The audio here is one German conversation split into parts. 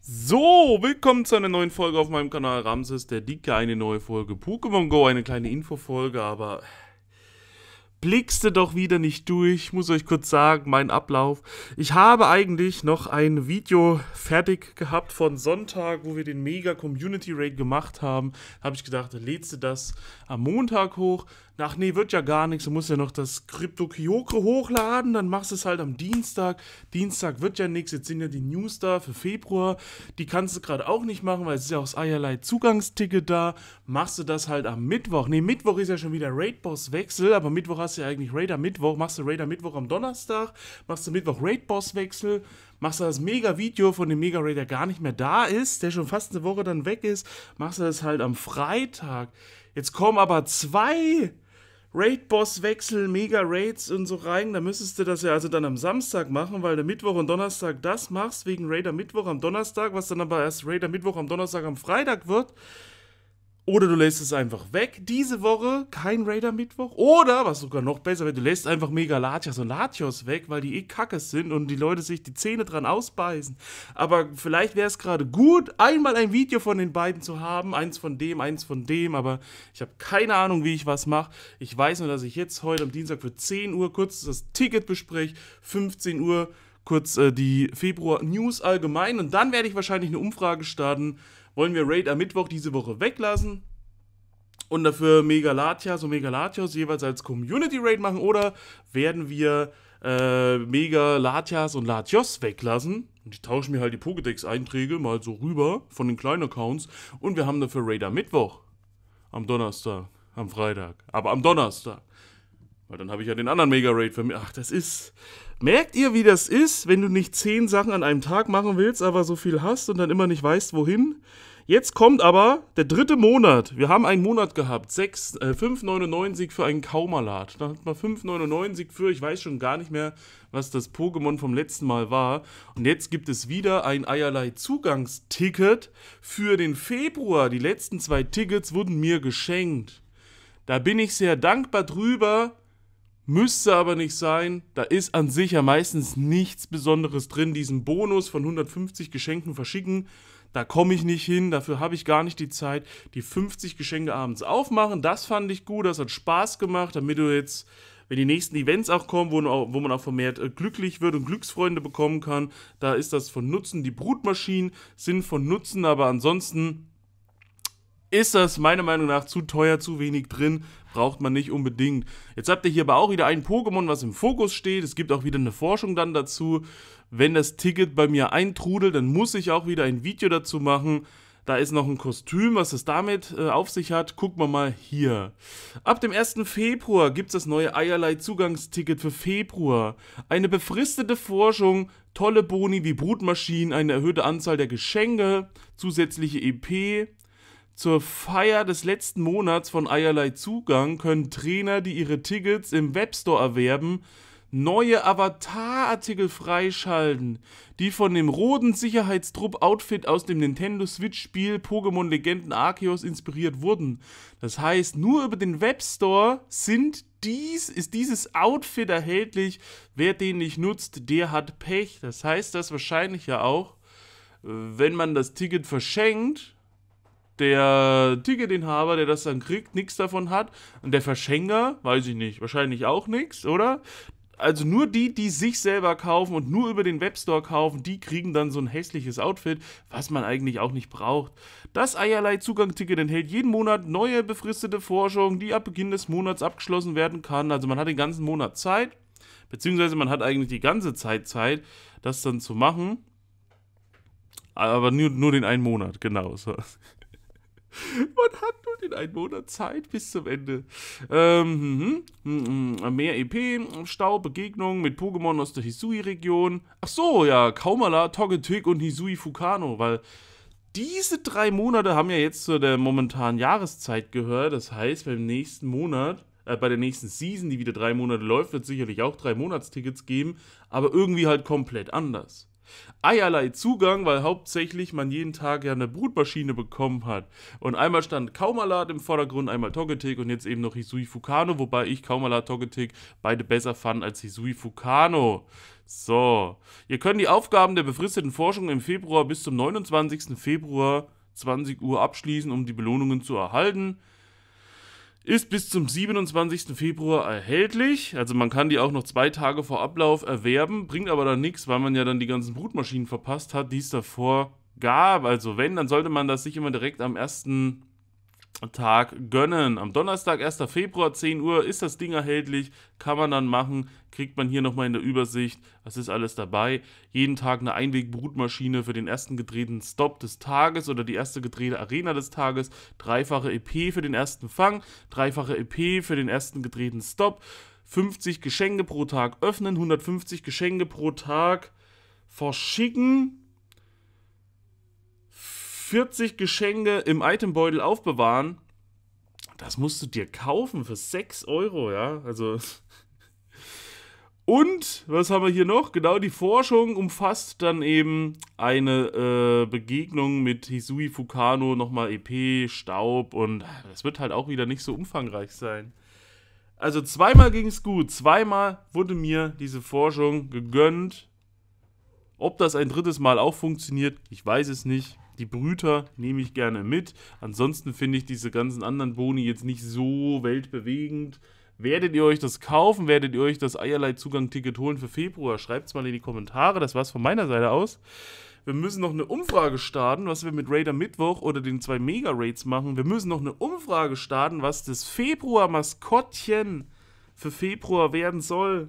So, willkommen zu einer neuen Folge auf meinem Kanal Ramses der Dicke, eine neue Folge Pokémon Go, eine kleine Infofolge, aber blickste doch wieder nicht durch. Ich muss euch kurz sagen, mein Ablauf. Ich habe eigentlich noch ein Video fertig gehabt von Sonntag, wo wir den Mega Community Raid gemacht haben. Habe ich gedacht, lädst du das am Montag hoch? ach nee, wird ja gar nichts, du musst ja noch das Crypto Kyoko hochladen, dann machst du es halt am Dienstag. Dienstag wird ja nichts, jetzt sind ja die News da für Februar, die kannst du gerade auch nicht machen, weil es ist ja auch das Eierlei Zugangsticket da. Machst du das halt am Mittwoch. Nee, Mittwoch ist ja schon wieder Raid Boss Wechsel, aber Mittwoch hast du ja eigentlich Raider Mittwoch, machst du Raider Mittwoch am Donnerstag, machst du Mittwoch Raid Boss Wechsel, machst du das Mega Video von dem Mega Raid, der gar nicht mehr da ist, der schon fast eine Woche dann weg ist, machst du das halt am Freitag. Jetzt kommen aber zwei Raid-Boss-Wechsel, Mega-Raids und so rein. dann müsstest du das ja also dann am Samstag machen, weil du Mittwoch und Donnerstag das machst, wegen Raider Mittwoch am Donnerstag, was dann aber erst Raider Mittwoch am Donnerstag am Freitag wird. Oder du lässt es einfach weg. Diese Woche kein Raider-Mittwoch. Oder, was sogar noch besser wäre, du lässt einfach Mega Latios und Latios weg, weil die eh kacke sind und die Leute sich die Zähne dran ausbeißen. Aber vielleicht wäre es gerade gut, einmal ein Video von den beiden zu haben. Eins von dem, eins von dem. Aber ich habe keine Ahnung, wie ich was mache. Ich weiß nur, dass ich jetzt heute am Dienstag für 10 Uhr kurz das Ticket bespreche. 15 Uhr kurz äh, die Februar-News allgemein. Und dann werde ich wahrscheinlich eine Umfrage starten wollen wir Raid am Mittwoch diese Woche weglassen und dafür Megalatias und Megalatios jeweils als Community Raid machen oder werden wir äh, Megalatias und Latios weglassen? Und ich tausche mir halt die Pokédex-Einträge mal so rüber von den kleinen Accounts und wir haben dafür Raid am Mittwoch, am Donnerstag, am Freitag, aber am Donnerstag. Weil dann habe ich ja den anderen Mega Raid für mich. Ach, das ist. Merkt ihr, wie das ist, wenn du nicht zehn Sachen an einem Tag machen willst, aber so viel hast und dann immer nicht weißt, wohin? Jetzt kommt aber der dritte Monat. Wir haben einen Monat gehabt. äh, 5,99 für einen Kaumalat. Da hat man 5,99 für. Ich weiß schon gar nicht mehr, was das Pokémon vom letzten Mal war. Und jetzt gibt es wieder ein Eierlei-Zugangsticket für den Februar. Die letzten zwei Tickets wurden mir geschenkt. Da bin ich sehr dankbar drüber. Müsste aber nicht sein. Da ist an sich ja meistens nichts Besonderes drin. Diesen Bonus von 150 Geschenken verschicken, da komme ich nicht hin. Dafür habe ich gar nicht die Zeit. Die 50 Geschenke abends aufmachen, das fand ich gut. Das hat Spaß gemacht, damit du jetzt, wenn die nächsten Events auch kommen, wo, wo man auch vermehrt äh, glücklich wird und Glücksfreunde bekommen kann, da ist das von Nutzen. Die Brutmaschinen sind von Nutzen, aber ansonsten ist das meiner Meinung nach zu teuer, zu wenig drin, braucht man nicht unbedingt. Jetzt habt ihr hier aber auch wieder ein Pokémon, was im Fokus steht. Es gibt auch wieder eine Forschung dann dazu. Wenn das Ticket bei mir eintrudelt, dann muss ich auch wieder ein Video dazu machen. Da ist noch ein Kostüm, was es damit äh, auf sich hat. Gucken wir mal hier. Ab dem 1. Februar gibt es das neue Eierlei-Zugangsticket für Februar. Eine befristete Forschung, tolle Boni wie Brutmaschinen, eine erhöhte Anzahl der Geschenke, zusätzliche EP, zur Feier des letzten Monats von Eierlei Zugang können Trainer, die ihre Tickets im Webstore erwerben, neue Avatar-Artikel freischalten, die von dem roten Sicherheitstrupp-Outfit aus dem Nintendo Switch-Spiel Pokémon Legenden Arceus inspiriert wurden. Das heißt, nur über den Webstore sind dies, ist dieses Outfit erhältlich. Wer den nicht nutzt, der hat Pech. Das heißt das wahrscheinlich ja auch, äh, wenn man das Ticket verschenkt, der Ticketinhaber, der das dann kriegt, nichts davon hat. Und der Verschenker, weiß ich nicht, wahrscheinlich auch nichts, oder? Also nur die, die sich selber kaufen und nur über den Webstore kaufen, die kriegen dann so ein hässliches Outfit, was man eigentlich auch nicht braucht. Das Eierlei-Zugang-Ticket enthält jeden Monat neue befristete Forschung, die ab Beginn des Monats abgeschlossen werden kann. Also man hat den ganzen Monat Zeit, beziehungsweise man hat eigentlich die ganze Zeit Zeit, das dann zu machen. Aber nur, nur den einen Monat, genau. So. Man hat nun in einen Monat Zeit bis zum Ende. Ähm, mh, mh, mhm. mehr EP, Stau, Begegnungen mit Pokémon aus der Hisui-Region. Ach so, ja, Kaumala, Togetic und Hisui Fukano, weil diese drei Monate haben ja jetzt zu der momentanen Jahreszeit gehört. Das heißt, beim nächsten Monat, äh, bei der nächsten Season, die wieder drei Monate läuft, wird es sicherlich auch drei Monatstickets geben, aber irgendwie halt komplett anders eierlei Zugang, weil hauptsächlich man jeden Tag ja eine Brutmaschine bekommen hat. Und einmal stand Kaumalat im Vordergrund, einmal Togetic und jetzt eben noch Hisui Fukano, wobei ich Kaumalat, Togetic beide besser fand als Hisui Fukano. So, ihr könnt die Aufgaben der befristeten Forschung im Februar bis zum 29. Februar 20 Uhr abschließen, um die Belohnungen zu erhalten. Ist bis zum 27. Februar erhältlich. Also man kann die auch noch zwei Tage vor Ablauf erwerben, bringt aber dann nichts, weil man ja dann die ganzen Brutmaschinen verpasst hat, die es davor gab. Also wenn, dann sollte man das sich immer direkt am 1. Tag gönnen. Am Donnerstag, 1. Februar, 10 Uhr, ist das Ding erhältlich. Kann man dann machen. Kriegt man hier nochmal in der Übersicht, was ist alles dabei. Jeden Tag eine Einwegbrutmaschine für den ersten gedrehten Stop des Tages oder die erste gedrehte Arena des Tages. Dreifache EP für den ersten Fang. Dreifache EP für den ersten gedrehten Stop. 50 Geschenke pro Tag öffnen. 150 Geschenke pro Tag verschicken. 40 Geschenke im Itembeutel aufbewahren. Das musst du dir kaufen für 6 Euro, ja. Also. Und was haben wir hier noch? Genau, die Forschung umfasst dann eben eine äh, Begegnung mit Hisui Fukano, nochmal EP, Staub und das wird halt auch wieder nicht so umfangreich sein. Also zweimal ging es gut, zweimal wurde mir diese Forschung gegönnt. Ob das ein drittes Mal auch funktioniert, ich weiß es nicht. Die Brüter nehme ich gerne mit. Ansonsten finde ich diese ganzen anderen Boni jetzt nicht so weltbewegend. Werdet ihr euch das kaufen? Werdet ihr euch das Eierlei-Zugang-Ticket holen für Februar? Schreibt es mal in die Kommentare. Das war's von meiner Seite aus. Wir müssen noch eine Umfrage starten, was wir mit Raider Mittwoch oder den zwei Mega-Raids machen. Wir müssen noch eine Umfrage starten, was das Februar-Maskottchen für Februar werden soll.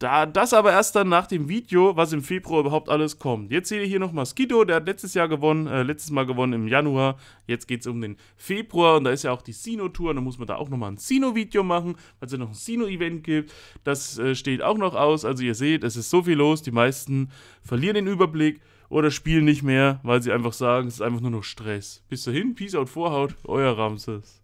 Da, das aber erst dann nach dem Video, was im Februar überhaupt alles kommt. Jetzt seht ihr hier nochmal Skido, der hat letztes Jahr gewonnen, äh, letztes Mal gewonnen im Januar. Jetzt geht es um den Februar und da ist ja auch die Sino-Tour. Da muss man da auch nochmal ein Sino-Video machen, weil es ja noch ein Sino-Event gibt. Das äh, steht auch noch aus. Also ihr seht, es ist so viel los. Die meisten verlieren den Überblick oder spielen nicht mehr, weil sie einfach sagen, es ist einfach nur noch Stress. Bis dahin, Peace out, Vorhaut, euer Ramses.